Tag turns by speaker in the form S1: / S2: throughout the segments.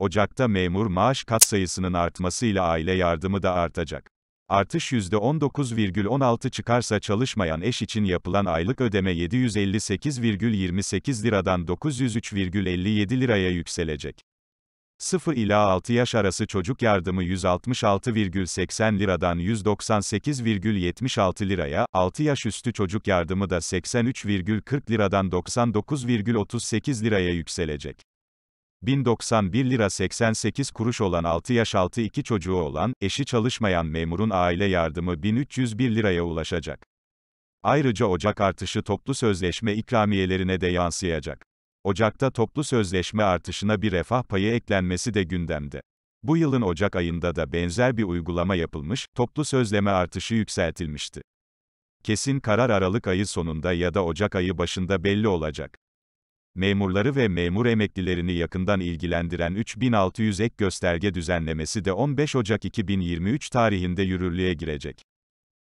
S1: Ocak'ta memur maaş katsayısının artmasıyla aile yardımı da artacak. Artış %19,16 çıkarsa çalışmayan eş için yapılan aylık ödeme 758,28 liradan 903,57 liraya yükselecek. 0 ila 6 yaş arası çocuk yardımı 166,80 liradan 198,76 liraya, 6 yaş üstü çocuk yardımı da 83,40 liradan 99,38 liraya yükselecek. 1091 lira 88 kuruş olan 6 yaş 6 iki çocuğu olan, eşi çalışmayan memurun aile yardımı 1301 liraya ulaşacak. Ayrıca Ocak artışı toplu sözleşme ikramiyelerine de yansıyacak. Ocak'ta toplu sözleşme artışına bir refah payı eklenmesi de gündemde. Bu yılın Ocak ayında da benzer bir uygulama yapılmış, toplu sözleme artışı yükseltilmişti. Kesin karar Aralık ayı sonunda ya da Ocak ayı başında belli olacak memurları ve memur emeklilerini yakından ilgilendiren 3600 ek gösterge düzenlemesi de 15 Ocak 2023 tarihinde yürürlüğe girecek.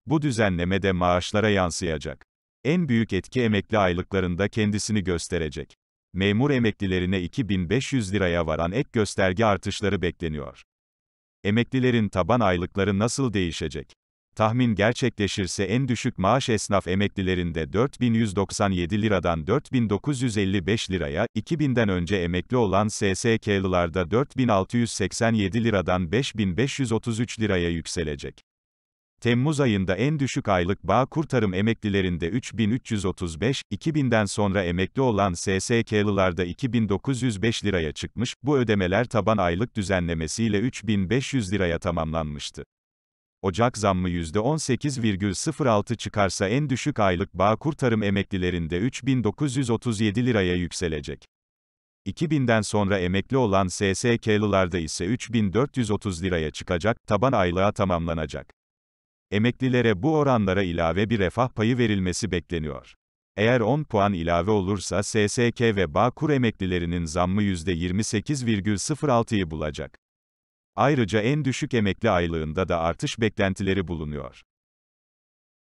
S1: Bu düzenleme de maaşlara yansıyacak. En büyük etki emekli aylıklarında kendisini gösterecek. Memur emeklilerine 2500 liraya varan ek gösterge artışları bekleniyor. Emeklilerin taban aylıkları nasıl değişecek? Tahmin gerçekleşirse en düşük maaş esnaf emeklilerinde 4197 liradan 4955 liraya, 2000'den önce emekli olan SSK'lılarda 4687 liradan 5533 liraya yükselecek. Temmuz ayında en düşük aylık bağ kurtarım emeklilerinde 3335, 2000'den sonra emekli olan SSK'lılarda 2905 liraya çıkmış, bu ödemeler taban aylık düzenlemesiyle 3500 liraya tamamlanmıştı. Ocak zammı %18,06 çıkarsa en düşük aylık Bağkur tarım emeklilerinde 3937 liraya yükselecek. 2000'den sonra emekli olan SSK'lılarda ise 3430 liraya çıkacak, taban aylığa tamamlanacak. Emeklilere bu oranlara ilave bir refah payı verilmesi bekleniyor. Eğer 10 puan ilave olursa SSK ve Bağkur emeklilerinin zammı %28,06'yı bulacak. Ayrıca en düşük emekli aylığında da artış beklentileri bulunuyor.